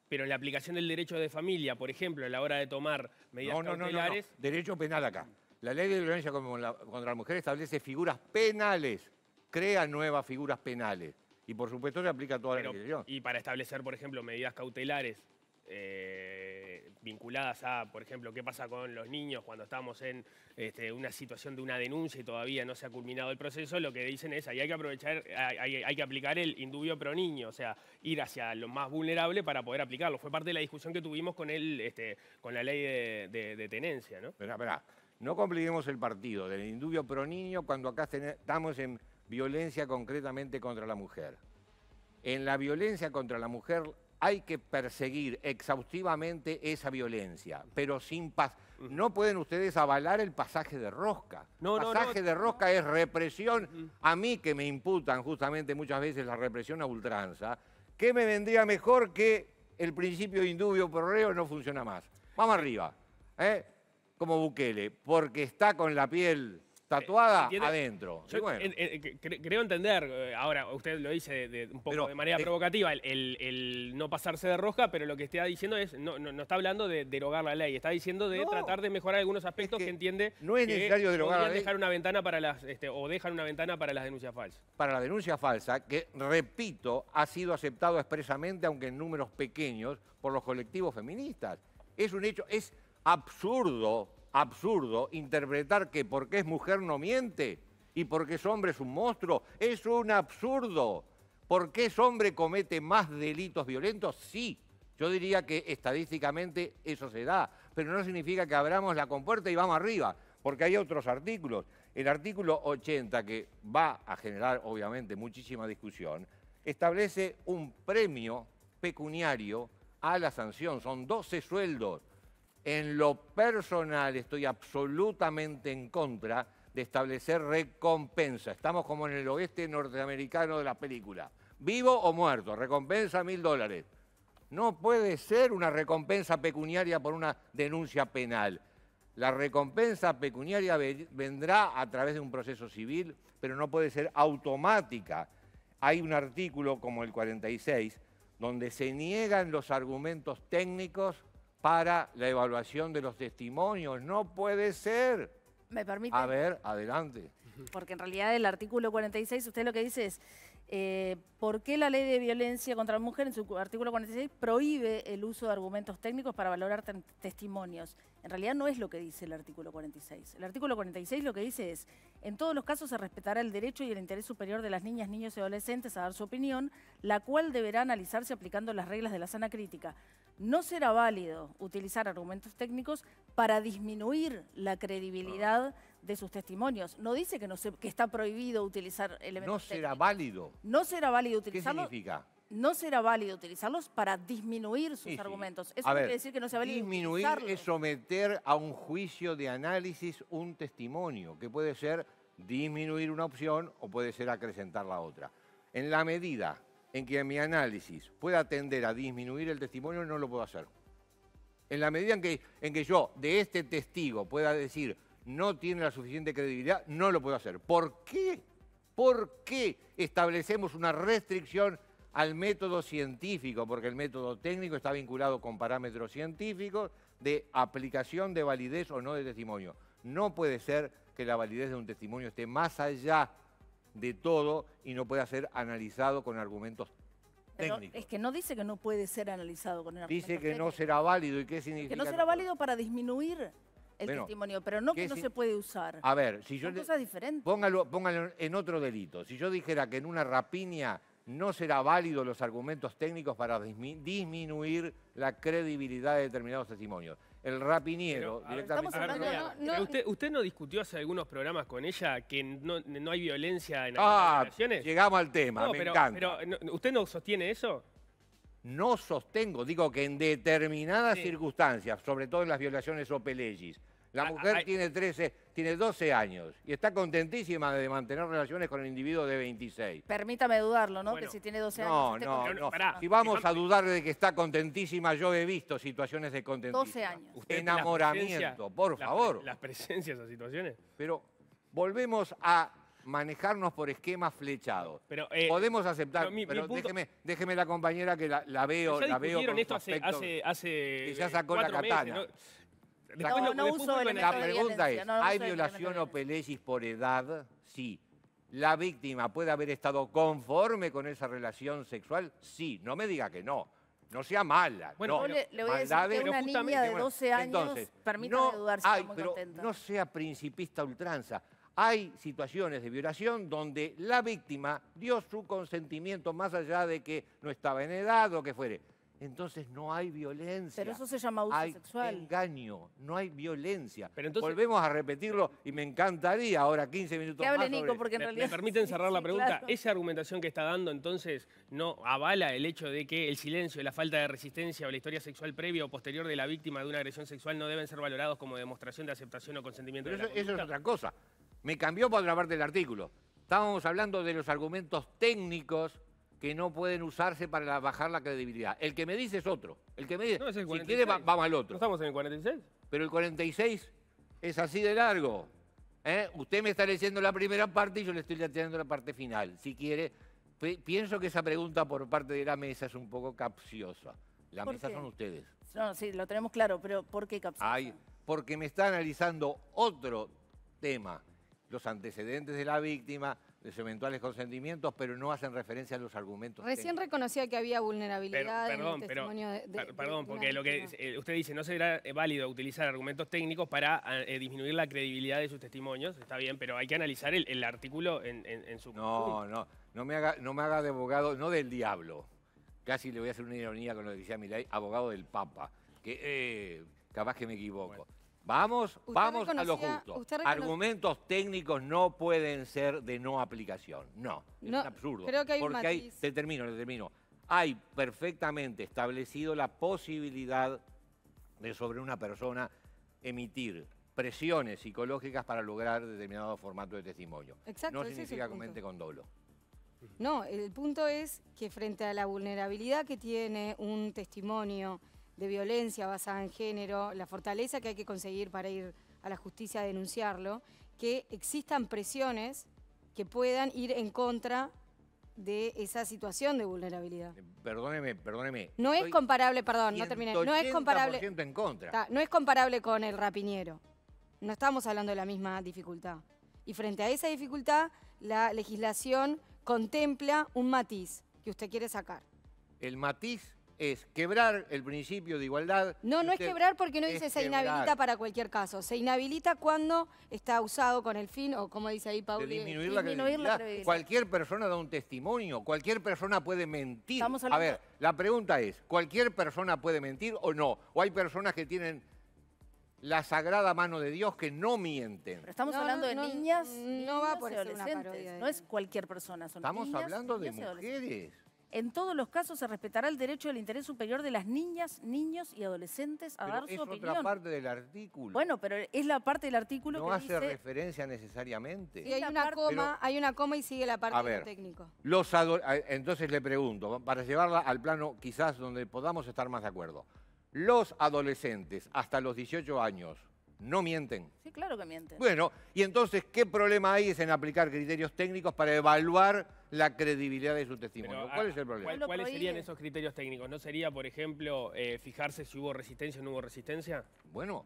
pero en la aplicación del derecho de familia, por ejemplo, a la hora de tomar medidas no, no, No, no, derecho penal acá. La ley de violencia contra la mujer establece figuras penales, crea nuevas figuras penales. Y por supuesto se aplica a toda la legislación. Y para establecer, por ejemplo, medidas cautelares eh, vinculadas a, por ejemplo, qué pasa con los niños cuando estamos en este, una situación de una denuncia y todavía no se ha culminado el proceso, lo que dicen es ahí hay que aprovechar, hay, que aplicar el indubio pro niño, o sea, ir hacia lo más vulnerable para poder aplicarlo. Fue parte de la discusión que tuvimos con el, este, con la ley de, tenencia, ¿no? Verá, verá. No compliquemos el partido del indubio pro niño cuando acá estamos en violencia concretamente contra la mujer. En la violencia contra la mujer hay que perseguir exhaustivamente esa violencia, pero sin paz. No pueden ustedes avalar el pasaje de rosca. No, pasaje de rosca es represión. A mí que me imputan justamente muchas veces la represión a ultranza, ¿qué me vendría mejor que el principio indubio por reo no funciona más? Vamos arriba, ¿eh? como Bukele, porque está con la piel tatuada eh, adentro. creo entender, eh, ahora usted lo dice de, de manera provocativa, el, no pasarse de roja, pero lo que está diciendo es, no, está hablando de derogar la ley, está diciendo de tratar de mejorar algunos aspectos que, entiende no es necesario derogar dejar una ventana para las, este, o dejan una ventana para las denuncias falsas. Para la denuncia falsa, que repito, ha sido aceptado expresamente, aunque en números pequeños, por los colectivos feministas. Es un hecho, es absurdo absurdo interpretar que porque es mujer no miente y porque es hombre es un monstruo. Es un absurdo. Porque es hombre comete más delitos violentos? Sí. Yo diría que estadísticamente eso se da, pero no significa que abramos la compuerta y vamos arriba, porque hay otros artículos. El artículo 80, que va a generar obviamente muchísima discusión, establece un premio pecuniario a la sanción. Son 12 sueldos. En lo personal estoy absolutamente en contra de establecer recompensa. Estamos como en el oeste norteamericano de la película. Vivo o muerto, recompensa mil dólares. No puede ser una recompensa pecuniaria por una denuncia penal. La recompensa pecuniaria vendrá a través de un proceso civil, pero no puede ser automática. Hay un artículo como el 46 donde se niegan los argumentos técnicos para la evaluación de los testimonios. No puede ser. ¿Me permite? A ver, adelante. Porque en realidad el artículo 46, usted lo que dice es, eh, ¿por qué la ley de violencia contra la mujer en su artículo 46 prohíbe el uso de argumentos técnicos para valorar testimonios? En realidad no es lo que dice el artículo 46. El artículo 46 lo que dice es, en todos los casos se respetará el derecho y el interés superior de las niñas, niños y adolescentes a dar su opinión, la cual deberá analizarse aplicando las reglas de la sana crítica no será válido utilizar argumentos técnicos para disminuir la credibilidad ah. de sus testimonios. No dice que, no se, que está prohibido utilizar elementos será técnicos. válido. No será válido utilizarlos. ¿Qué significa? No será válido utilizarlos para disminuir sus argumentos. Eso quiere decir que no sea válido Disminuir es someter a un juicio de análisis un testimonio, que puede ser disminuir una opción o puede ser acrecentar la otra. En la medida en que mi análisis pueda tender a disminuir el testimonio, no lo puedo hacer. En la medida en que, en que yo de este testigo pueda decir no tiene la suficiente credibilidad, no lo puedo hacer. ¿Por qué? ¿Por qué establecemos una restricción al método científico? Porque el método técnico está vinculado con parámetros científicos de aplicación de validez o no de testimonio. No puede ser que la validez de un testimonio esté más allá de todo y no pueda ser analizado con argumentos técnicos. es que no dice que no puede ser analizado con argumentos Dice que no será válido. ¿Y qué significa? Que no será válido para disminuir el testimonio, pero no que no se puede usar. A ver, si yo... Póngalo, en otro delito. Si yo dijera que en una rapiña no será válido los argumentos técnicos para disminuir la credibilidad de determinados testimonios el rapiniero directamente. ¿Usted, ¿Usted, no discutió hace algunos programas con ella que no, hay violencia en las ah, relaciones? llegamos al tema, me encanta. ¿Usted no sostiene eso? No sostengo, digo que en determinadas circunstancias, sobre todo en las violaciones o la ah, mujer tiene, 13, tiene 12 años y está contentísima de mantener relaciones con el individuo de 26. Permítame dudarlo, ¿no? que si tiene 12 años... No, no, no. Si vamos a dudar de que está contentísima, yo he visto situaciones de contentísima. 12 años. Enamoramiento, por favor. Las presencias a situaciones. Pero volvemos a manejarnos por esquemas flechados. Eh, Podemos aceptar, pero, déjeme, la compañera que la, veo, la veo con esto hace, ya sacó eh, la katana la, pregunta es, ¿hay violación o pelesis por edad? Sí. ¿La víctima puede haber estado conforme con esa relación sexual? Sí. No me diga que no. No sea mala. Bueno, no. le, voy a decir que una niña de 12 años, entonces, dudar si No sea principista ultranza. Hay situaciones de violación donde la víctima dio su consentimiento más allá de que no estaba en edad o que fuere entonces no hay violencia. Pero eso se llama abuso hay engaño, no hay violencia. Volvemos a repetirlo y me encantaría ahora 15 minutos que hable Nico, porque en realidad... ¿Me permiten cerrar la pregunta? ¿Esa argumentación que está dando entonces no avala el hecho de que el silencio, la falta de resistencia o la historia sexual previa o posterior de la víctima de una agresión sexual no deben ser valorados como demostración de aceptación o consentimiento eso, eso es otra cosa. Me cambió por otra parte el artículo. Estábamos hablando de los argumentos técnicos que no pueden usarse para bajar la credibilidad. El que me dice es otro. El que me dice, si quiere, vamos al otro. estamos en el 46? Pero el 46 es así de largo. ¿eh? Usted me está leyendo la primera parte y yo le estoy leyendo la parte final. Si quiere, pienso que esa pregunta por parte de la mesa es un poco capciosa. La mesa son ustedes. No, sí, lo tenemos claro, pero ¿por qué capciosa? porque me está analizando otro tema, los antecedentes de la víctima, eventuales consentimientos, pero no hacen referencia a los argumentos. Recién reconocía que había vulnerabilidad en el testimonio de, Perdón, porque lo que eh, usted dice, no será eh, válido utilizar argumentos técnicos para ah, eh, disminuir la credibilidad de sus testimonios, está bien, pero hay que analizar el, artículo en, su... No, no, no me, haga, no me haga de abogado, no del diablo, casi le voy a hacer una ironía con lo que decía Milay, abogado del Papa, que capaz que me equivoco. Vamos, vamos a lo justo. Argumentos técnicos no pueden ser de no aplicación. No, es absurdo. Creo que hay porque hay, te termino, te termino. Hay perfectamente establecido la posibilidad de sobre una persona emitir presiones psicológicas para lograr determinado formato de testimonio. Exacto, no significa que comente con dolo. No, el punto es que frente a la vulnerabilidad que tiene un testimonio de violencia basada en género, la fortaleza que hay que conseguir para ir a la justicia a denunciarlo, que existan presiones que puedan ir en contra de esa situación de vulnerabilidad. Eh, perdóneme, perdóneme. No es comparable, perdón, no terminé. No es comparable. En contra. no es comparable con el rapiñero. No estamos hablando de la misma dificultad. Y frente a esa dificultad, la legislación contempla un matiz que usted quiere sacar. El matiz es quebrar el principio de igualdad. No, no es quebrar porque no dice se inhabilita para cualquier caso. Se inhabilita cuando está usado con el fin, o como dice ahí Pauli, de disminuir, la, Cualquier persona da un testimonio, cualquier persona puede mentir. A ver, la pregunta es, ¿cualquier persona puede mentir o no? ¿O hay personas que tienen la sagrada mano de Dios que no mienten. Pero estamos hablando de niñas, no va por adolescentes. No es cualquier persona, son Estamos hablando de mujeres. En todos los casos se respetará el derecho del interés superior de las niñas, niños y adolescentes a dar su opinión. Es otra parte del artículo. Bueno, pero es la parte del artículo que No hace referencia necesariamente. Y hay una coma, hay una coma y sigue la parte a técnico. Los Entonces le pregunto, para llevarla al plano quizás donde podamos estar más de acuerdo. Los adolescentes hasta los 18 años no mienten. Sí, claro que mienten. Bueno, y entonces, ¿qué problema hay es en aplicar criterios técnicos para evaluar la credibilidad de su testimonio? ¿Cuál ah, es el problema? ¿Cuáles serían esos criterios técnicos? ¿No sería, por ejemplo, eh, fijarse si hubo resistencia o no hubo resistencia? Bueno,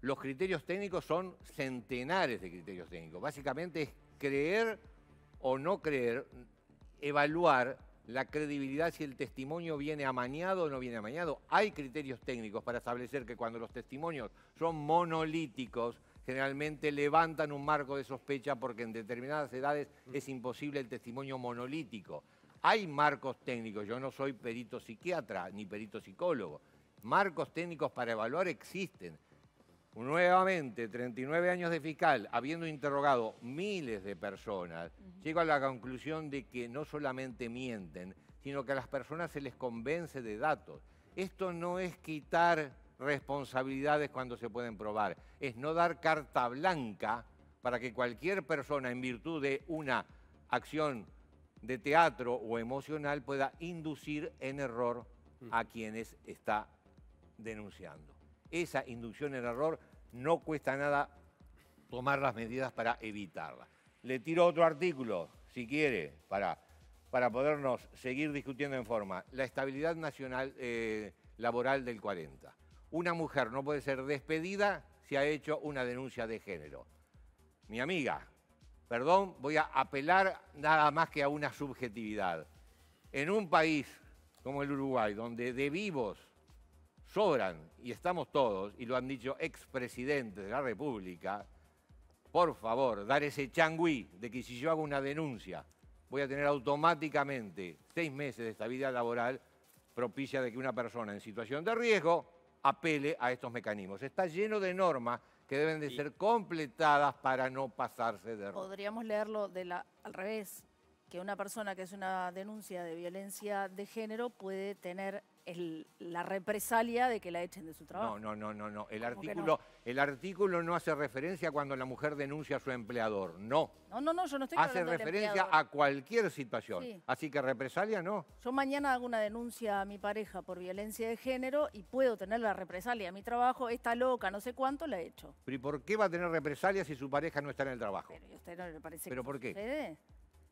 los criterios técnicos son centenares de criterios técnicos. Básicamente es creer o no creer, evaluar la credibilidad si el testimonio viene amañado o no viene amañado. Hay criterios técnicos para establecer que cuando los testimonios son monolíticos, generalmente levantan un marco de sospecha porque en determinadas edades mm. es imposible el testimonio monolítico. Hay marcos técnicos, yo no soy perito psiquiatra ni perito psicólogo. Marcos técnicos para evaluar existen nuevamente 39 años de fiscal, habiendo interrogado miles de personas, llego a la conclusión de que no solamente mienten, sino que a las personas se les convence de datos. Esto no es quitar responsabilidades cuando se pueden probar, es no dar carta blanca para que cualquier persona en virtud de una acción de teatro o emocional pueda inducir en error mm. a quienes está denunciando esa inducción en error no cuesta nada tomar las medidas para evitarla. Le tiro otro artículo, si quiere, para, para podernos seguir discutiendo en forma. La estabilidad nacional eh, laboral del 40. Una mujer no puede ser despedida si ha hecho una denuncia de género. Mi amiga, perdón, voy a apelar nada más que a una subjetividad. En un país como el Uruguay, donde de vivos sobran, y estamos todos, y lo han dicho expresidentes de la República, por favor, dar ese changüí de que si yo hago una denuncia, voy a tener automáticamente seis meses de estabilidad laboral propicia de que una persona en situación de riesgo apele a estos mecanismos. Está lleno de normas que deben de ser completadas para no pasarse de Podríamos leerlo de la, al revés, que una persona que hace una denuncia de violencia de género puede tener la represalia de que la echen de su trabajo. No, no, no, no, El artículo, no? el artículo no hace referencia cuando la mujer denuncia a su empleador, no. No, no, no, yo no estoy Hace referencia a cualquier situación, así que represalia no. Yo mañana hago una denuncia a mi pareja por violencia de género y puedo tener la represalia a mi trabajo, está loca, no sé cuánto la he hecho. ¿Pero y por qué va a tener represalia si su pareja no está en el trabajo? Pero, usted no le parece ¿Pero por qué?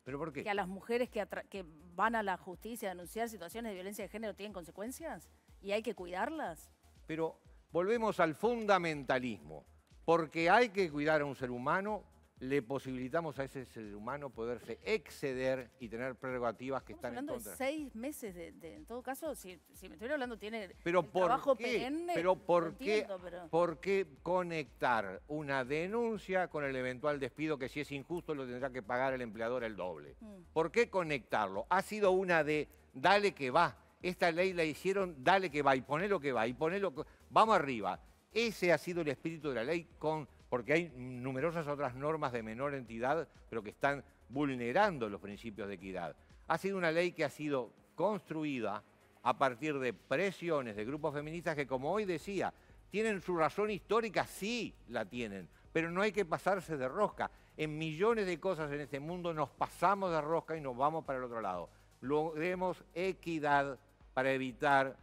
¿Pero por qué? ¿Que a las mujeres que, que van a la justicia a denunciar situaciones de violencia de género tienen consecuencias? ¿Y hay que cuidarlas? Pero volvemos al fundamentalismo. Porque hay que cuidar a un ser humano, le posibilitamos a ese ser humano poderse exceder y tener prerrogativas que están en contra. hablando de seis meses, de, en todo caso, si, me estuviera hablando, tiene pero por trabajo qué, Pero, por, qué, ¿por conectar una denuncia con el eventual despido que si es injusto lo tendrá que pagar el empleador el doble? Mm. ¿Por qué conectarlo? Ha sido una de dale que va. Esta ley la hicieron, dale que va, y poné lo que va, y poné lo que... Vamos arriba. Ese ha sido el espíritu de la ley con porque hay numerosas otras normas de menor entidad, pero que están vulnerando los principios de equidad. Ha sido una ley que ha sido construida a partir de presiones de grupos feministas que, como hoy decía, tienen su razón histórica, sí la tienen, pero no hay que pasarse de rosca. En millones de cosas en este mundo nos pasamos de rosca y nos vamos para el otro lado. Logremos equidad para evitar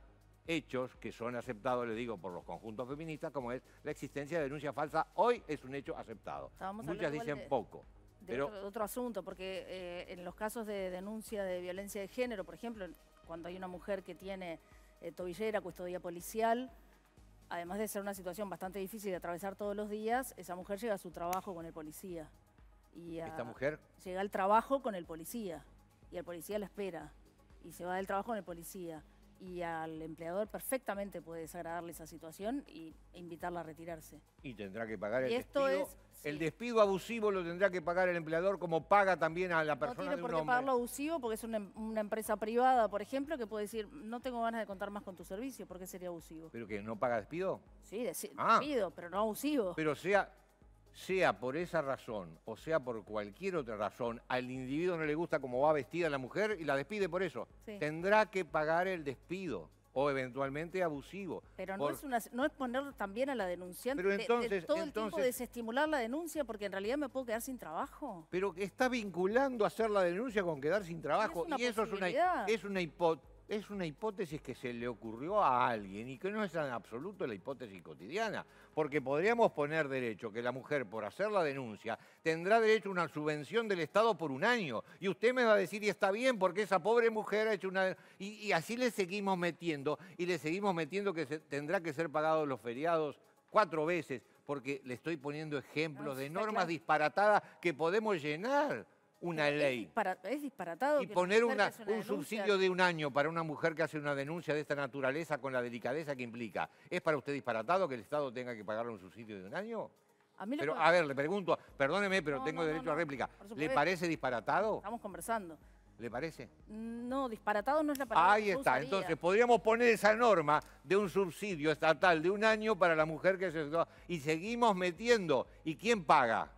hechos que son aceptados, le digo, por los conjuntos feministas, como es la existencia de denuncia falsa, hoy es un hecho aceptado. Muchas dicen poco. pero... otro, asunto, porque eh, en los casos de denuncia de violencia de género, por ejemplo, cuando hay una mujer que tiene eh, tobillera, custodia policial, además de ser una situación bastante difícil de atravesar todos los días, esa mujer llega a su trabajo con el policía. Y ¿Esta mujer? Llega al trabajo con el policía y el policía la espera y se va del trabajo con el policía y al empleador perfectamente puede desagradarle esa situación y e invitarla a retirarse. Y tendrá que pagar el esto despido. El despido abusivo lo tendrá que pagar el empleador como paga también a la persona. No tiene por qué pagarlo abusivo porque es una, empresa privada, por ejemplo, que puede decir, no tengo ganas de contar más con tu servicio, porque sería abusivo. ¿Pero que no paga despido? Sí, ah. despido, pero no abusivo. Pero sea sea por esa razón o sea por cualquier otra razón, al individuo no le gusta cómo va vestida la mujer y la despide por eso, tendrá que pagar el despido o eventualmente abusivo. Pero no, es poner también a la denunciante entonces, todo el tiempo desestimular la denuncia porque en realidad me puedo quedar sin trabajo. Pero está vinculando hacer la denuncia con quedar sin trabajo y eso es una, hipótesis es una hipótesis que se le ocurrió a alguien y que no es en absoluto la hipótesis cotidiana, porque podríamos poner derecho que la mujer por hacer la denuncia tendrá derecho a una subvención del Estado por un año y usted me va a decir y está bien porque esa pobre mujer ha hecho una... Y, así le seguimos metiendo y le seguimos metiendo que tendrá que ser pagado los feriados cuatro veces porque le estoy poniendo ejemplos ah, de normas disparatadas que podemos llenar una ley. es disparatado. Y poner un subsidio de un año para una mujer que hace una denuncia de esta naturaleza con la delicadeza que implica, ¿es para usted disparatado que el Estado tenga que pagarle un subsidio de un año? A mí pero, a ver, le pregunto, perdóneme, pero tengo derecho a réplica. ¿Le parece disparatado? Estamos conversando. ¿Le parece? No, disparatado no es la palabra. Ahí está, entonces podríamos poner esa norma de un subsidio estatal de un año para la mujer que se... Y seguimos metiendo. ¿Y quién paga?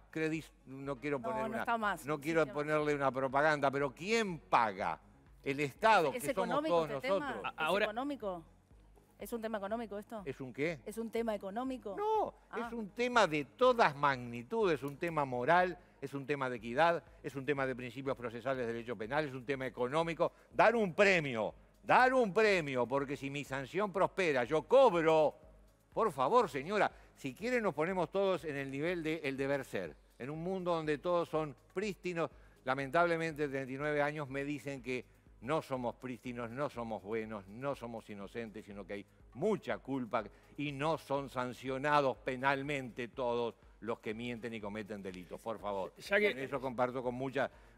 no quiero ponerle una propaganda, pero ¿quién paga? El Estado, que somos todos este nosotros. ¿Es Ahora, económico? ¿Es un tema económico esto? ¿Es un qué? ¿Es un tema económico? No, ah. es un tema de todas magnitudes, un tema moral, es un tema de equidad, es un tema de principios procesales de derecho penal, es un tema económico. Dar un premio, dar un premio, porque si mi sanción prospera, yo cobro. Por favor, señora, si quiere nos ponemos todos en el nivel de deber ser en un mundo donde todos son prístinos. Lamentablemente, 39 años me dicen que no somos prístinos, no somos buenos, no somos inocentes, sino que hay mucha culpa y no son sancionados penalmente todos los que mienten y cometen delitos. Por favor, en eso comparto con,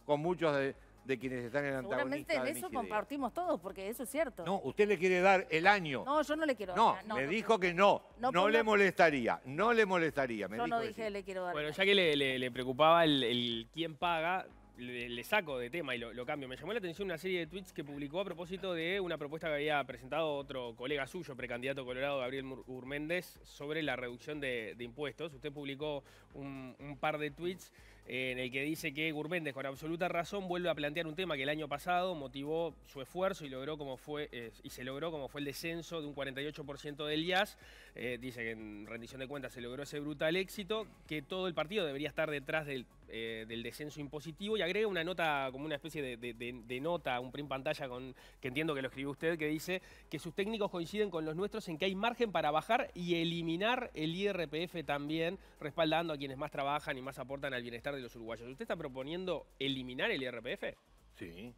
con muchos de de quienes están en antagonista. Seguramente en eso compartimos todos, porque eso es cierto. No, usted le quiere dar el año. No, yo no le quiero No, no me dijo que no, no, le molestaría, no le molestaría. Me yo no dije que le quiero dar. Bueno, ya que le, preocupaba el, quién paga, le, saco de tema y lo, cambio. Me llamó la atención una serie de tweets que publicó a propósito de una propuesta que había presentado otro colega suyo, precandidato colorado Gabriel Urméndez, sobre la reducción de, impuestos. Usted publicó un par de tweets en el que dice que Gurméndez con absoluta razón vuelve a plantear un tema que el año pasado motivó su esfuerzo y logró como fue eh, y se logró como fue el descenso de un 48% del IAS. Eh, dice que en rendición de cuentas se logró ese brutal éxito, que todo el partido debería estar detrás del eh, del descenso impositivo y agrega una nota, como una especie de, nota, un print pantalla con, que entiendo que lo escribió usted, que dice que sus técnicos coinciden con los nuestros en que hay margen para bajar y eliminar el IRPF también, respaldando a quienes más trabajan y más aportan al bienestar de los uruguayos. ¿Usted está proponiendo eliminar el IRPF? Sí.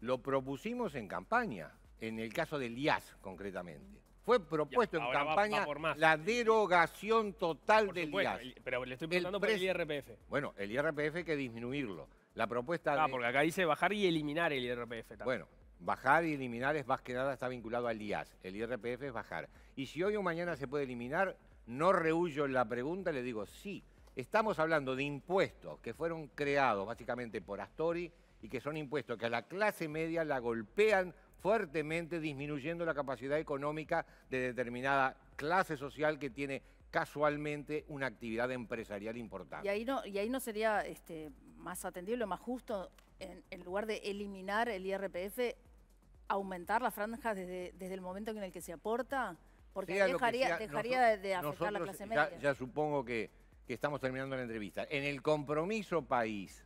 Lo propusimos en campaña, en el caso del IAS concretamente fue propuesto en campaña la derogación total del IAS. pero le estoy preguntando por el IRPF. Bueno, el IRPF hay que disminuirlo. La propuesta... Ah, porque acá dice bajar y eliminar el IRPF. Bueno, bajar y eliminar es más que nada está vinculado al IAS. El IRPF es bajar. Y si hoy o mañana se puede eliminar, no rehuyo la pregunta, le digo sí. Estamos hablando de impuestos que fueron creados básicamente por Astori y que son impuestos que a la clase media la golpean fuertemente disminuyendo la capacidad económica de determinada clase social que tiene casualmente una actividad empresarial importante. Y ahí no, y ahí no sería este, más atendible, más justo, en, lugar de eliminar el IRPF, aumentar las franjas desde, el momento en el que se aporta, porque dejaría, de afectar la clase media. Ya, supongo que, que estamos terminando la entrevista. En el compromiso país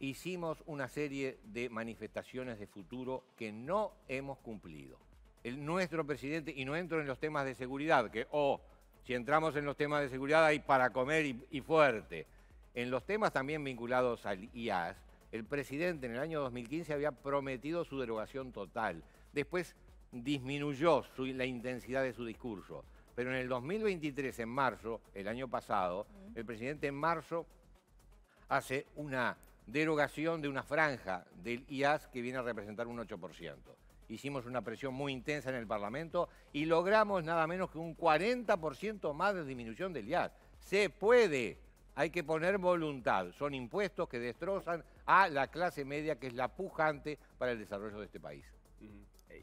hicimos una serie de manifestaciones de futuro que no hemos cumplido. El, nuestro presidente, y no entro en los temas de seguridad, que, oh, si entramos en los temas de seguridad hay para comer y, fuerte. En los temas también vinculados al IAS, el presidente en el año 2015 había prometido su derogación total. Después disminuyó la intensidad de su discurso. Pero en el 2023, en marzo, el año pasado, el presidente en marzo hace una derogación de una franja del IAS que viene a representar un 8%. Hicimos una presión muy intensa en el Parlamento y logramos nada menos que un 40% más de disminución del IAS. Se puede, hay que poner voluntad. Son impuestos que destrozan a la clase media que es la pujante para el desarrollo de este país.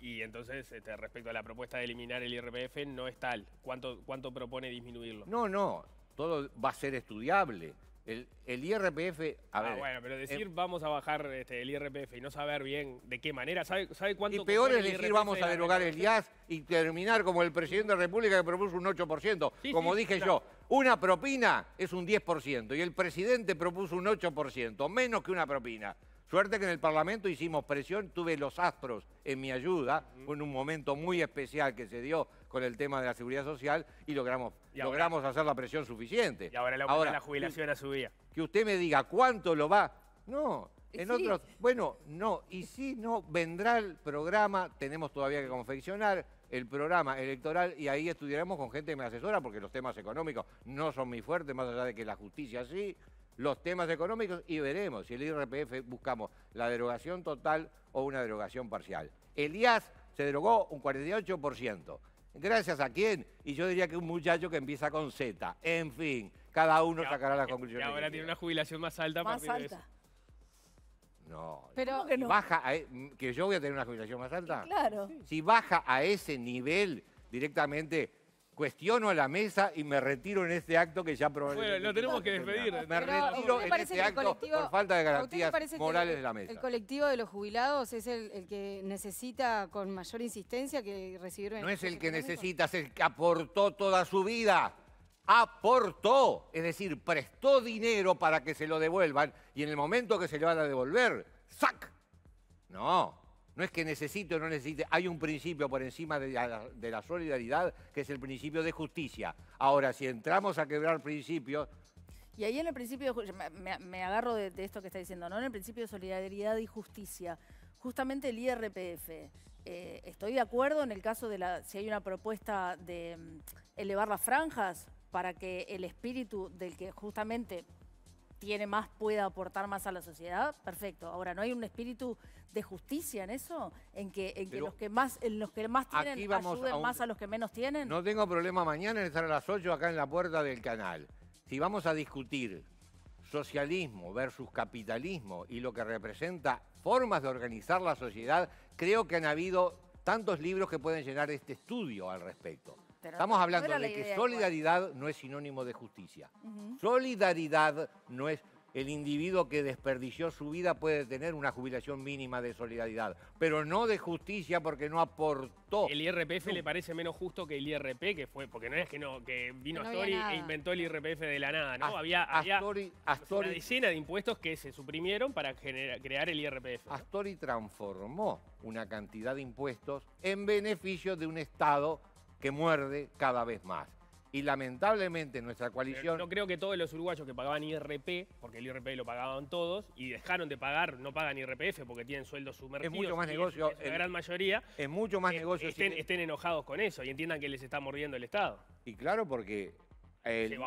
Y entonces, este, respecto a la propuesta de eliminar el IRPF, no es tal. ¿Cuánto propone disminuirlo? No, no. Todo va a ser estudiable. El, IRPF. ah, bueno, pero decir eh, vamos a bajar este, el IRPF y no saber bien de qué manera, ¿sabe, sabe cuánto? Y peor es decir vamos a derogar el IAS y terminar como el presidente de la República que propuso un 8%. como dije yo, una propina es un 10% y el presidente propuso un 8%, menos que una propina. Suerte que en el Parlamento hicimos presión, tuve los astros en mi ayuda, fue en un momento muy especial que se dio con el tema de la seguridad social y logramos, logramos hacer la presión suficiente. Y ahora, la, la jubilación a su día. Que usted me diga cuánto lo va. No, en otros, bueno, no, y si no, vendrá el programa, tenemos todavía que confeccionar el programa electoral y ahí estudiaremos con gente que me asesora, porque los temas económicos no son muy fuertes, más allá de que la justicia sí, los temas económicos y veremos si el IRPF buscamos la derogación total o una derogación parcial. El IAS se derogó un 48%. ¿Gracias a quién? Y yo diría que un muchacho que empieza con Z. En fin, cada uno sacará las conclusiones. Y ahora tiene una jubilación más alta. Más alta. No, Pero, no. Baja e, que yo voy a tener una jubilación más alta. Claro. Si baja a ese nivel directamente cuestiono a la mesa y me retiro en este acto que ya probablemente... Bueno, lo tenemos que despedir. Me retiro en este acto por falta de garantías morales de la mesa. El colectivo de los jubilados es el, que necesita con mayor insistencia que recibieron... No es el que necesita, es el que aportó toda su vida. Aportó, es decir, prestó dinero para que se lo devuelvan y en el momento que se le van a devolver, ¡sac! No, no es que necesite o no necesite, hay un principio por encima de la, solidaridad que es el principio de justicia. Ahora, si entramos a quebrar principios, y ahí en el principio, me, agarro de, esto que está diciendo, ¿no? En el principio de solidaridad y justicia, justamente el IRPF. Eh, estoy de acuerdo en el caso de la, si hay una propuesta de mm, elevar las franjas para que el espíritu del que justamente tiene más, pueda aportar más a la sociedad, perfecto. Ahora, ¿no hay un espíritu de justicia en eso? ¿En que, en que los que más en los que más tienen ayuden más a los que menos tienen? No tengo problema mañana en estar a las 8 acá en la puerta del canal. Si vamos a discutir socialismo versus capitalismo y lo que representa formas de organizar la sociedad, creo que han habido tantos libros que pueden llenar este estudio al respecto. Estamos hablando de que solidaridad no es sinónimo de justicia. Solidaridad no es el individuo que desperdició su vida puede tener una jubilación mínima de solidaridad, pero no de justicia porque no aportó. El IRPF le parece menos justo que el IRP, que fue, porque no es que no, que vino Astori e inventó el IRPF de la nada, ¿no? había, una decena de impuestos que se suprimieron para crear el IRPF. Astori transformó una cantidad de impuestos en beneficio de un Estado que muerde cada vez más. Y lamentablemente nuestra coalición... no creo que todos los uruguayos que pagaban IRP, porque el IRP lo pagaban todos, y dejaron de pagar, no pagan IRPF porque tienen sueldos sumergidos. Es mucho más negocio... la gran mayoría... Es mucho más estén enojados con eso y entiendan que les está mordiendo el Estado. Y claro, porque el,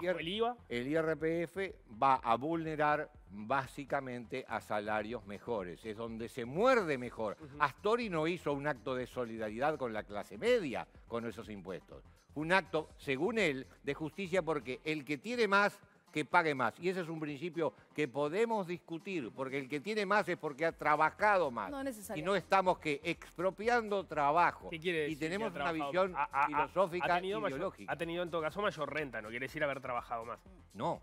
IRPF va a vulnerar básicamente a salarios mejores, es donde se muerde mejor. Astori no hizo un acto de solidaridad con la clase media con esos impuestos. Un acto, según él, de justicia porque el que tiene más que pague más. Y ese es un principio que podemos discutir, porque el que tiene más es porque ha trabajado más. No y no estamos que expropiando trabajo. ¿Qué quiere Y tenemos una visión filosófica y ideológica. ha tenido en todo caso mayor renta, no quiere decir haber trabajado más. No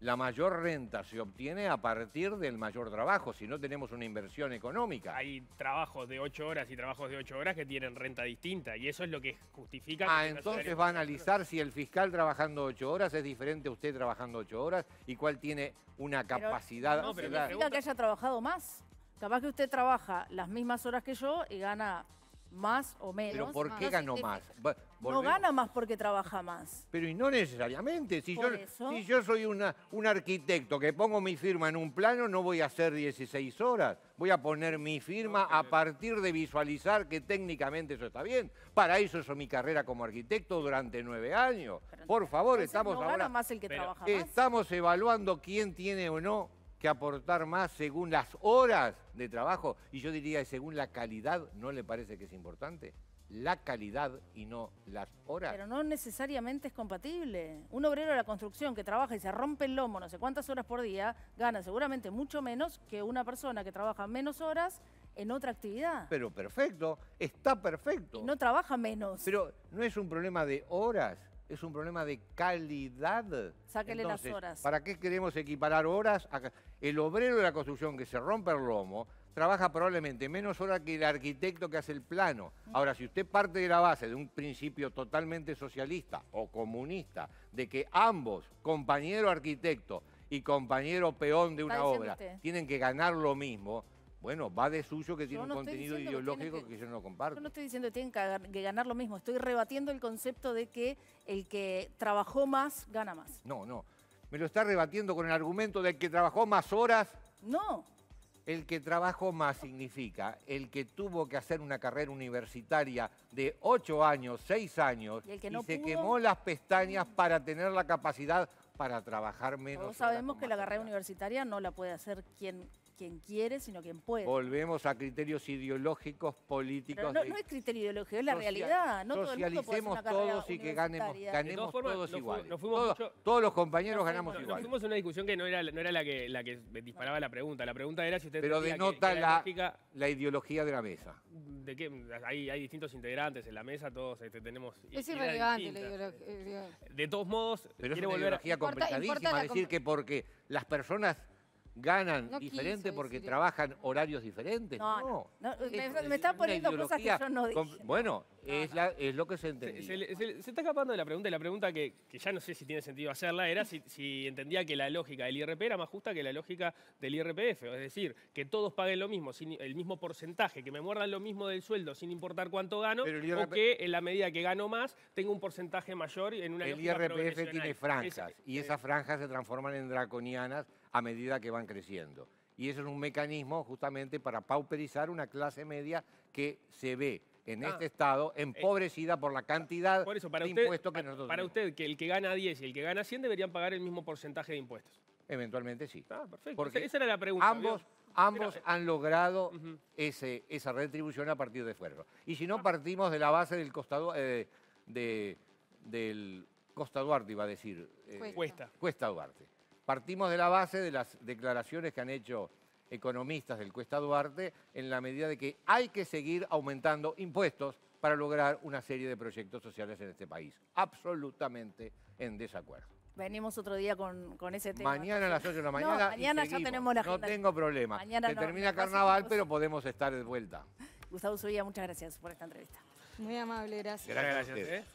la mayor renta se obtiene a partir del mayor trabajo, si no tenemos una inversión económica. Hay trabajos de ocho horas y trabajos de ocho horas que tienen renta distinta y eso es lo que justifica... Ah, entonces va a analizar si el fiscal trabajando ocho horas es diferente a usted trabajando ocho horas y cuál tiene una capacidad... Pero, no, pero significa que haya trabajado más. Capaz que usted trabaja las mismas horas que yo y gana más o menos. ¿Pero por qué ganó más? No gana más porque trabaja más. Pero y no necesariamente. Si, yo, si yo, soy una, un arquitecto que pongo mi firma en un plano, no voy a hacer 16 horas. Voy a poner mi firma a partir de visualizar que técnicamente eso está bien. Para eso hizo mi carrera como arquitecto durante nueve años. Por favor, estamos no Más el Estamos evaluando quién tiene o no que aportar más según las horas de trabajo, y yo diría que según la calidad, ¿no le parece que es importante? La calidad y no las horas. Pero no necesariamente es compatible. Un obrero de la construcción que trabaja y se rompe el lomo no sé cuántas horas por día, gana seguramente mucho menos que una persona que trabaja menos horas en otra actividad. Pero perfecto, está perfecto. Y no trabaja menos. Pero no es un problema de horas, es un problema de calidad. Sáquele las horas. ¿Para qué queremos equiparar horas? El obrero de la construcción que se rompe el lomo trabaja probablemente menos horas que el arquitecto que hace el plano. Mm. Ahora, si usted parte de la base de un principio totalmente socialista o comunista, de que ambos, compañero arquitecto y compañero peón de una obra, tienen que ganar lo mismo, bueno, va de suyo que tiene un contenido ideológico que, yo no comparto. Yo no estoy diciendo que tienen que ganar lo mismo, estoy rebatiendo el concepto de que el que trabajó más gana más. No, no. Me lo está rebatiendo con el argumento de que trabajó más horas. No. El que trabajó más significa el que tuvo que hacer una carrera universitaria de ocho años, seis años, y, se quemó las pestañas para tener la capacidad para trabajar menos. Todos sabemos que la carrera universitaria no la puede hacer quien quien quiere, sino quien puede. Volvemos a criterios ideológicos, políticos. no, es criterio ideológico, es la realidad. No socialicemos todos y que ganemos, todos iguales. todos, los compañeros ganamos igual. fuimos una discusión que no era, no era la, que, la que disparaba la pregunta. La pregunta era si usted... Pero denota que, la, la, ideología de la mesa. De qué? hay, hay distintos integrantes en la mesa, todos este, tenemos... Es irrelevante la ideología. De todos modos... Pero es una ideología complicadísima, decir que porque las personas ganan diferente porque trabajan horarios diferentes. No, no. me, está poniendo cosas que yo no dije. bueno, es, lo que se entendió. Se, está escapando de la pregunta, y la pregunta que, ya no sé si tiene sentido hacerla era si, entendía que la lógica del IRP era más justa que la lógica del IRPF, es decir, que todos paguen lo mismo, el mismo porcentaje, que me muerdan lo mismo del sueldo sin importar cuánto gano, o que en la medida que gano más, tengo un porcentaje mayor en una El IRPF tiene franjas, y esas eh. franjas se transforman en draconianas a medida que van creciendo. Y eso es un mecanismo justamente para pauperizar una clase media que se ve en ah. este estado empobrecida por la cantidad de impuestos que para, nosotros Para usted, que el que gana 10 y el que gana 100 deberían pagar el mismo porcentaje de impuestos. Eventualmente sí. Ah, perfecto. esa era la pregunta. Ambos, han logrado eh, ese, esa retribución a partir de esfuerzo Y si no, ah. partimos de la base del costado, eh, de, del Costa Duarte, iba a decir. Eh, cuesta. Cuesta Duarte. Partimos de la base de las declaraciones que han hecho economistas del Cuesta Duarte en la medida de que hay que seguir aumentando impuestos para lograr una serie de proyectos sociales en este país. Absolutamente en desacuerdo. Venimos otro día con, ese tema. Mañana a las 8 de la mañana. No, mañana ya tenemos la agenda. No tengo problema. Mañana Se termina carnaval, pero podemos estar de vuelta. Gustavo Zubia, muchas gracias por esta entrevista. Muy amable, gracias. Gracias, gracias.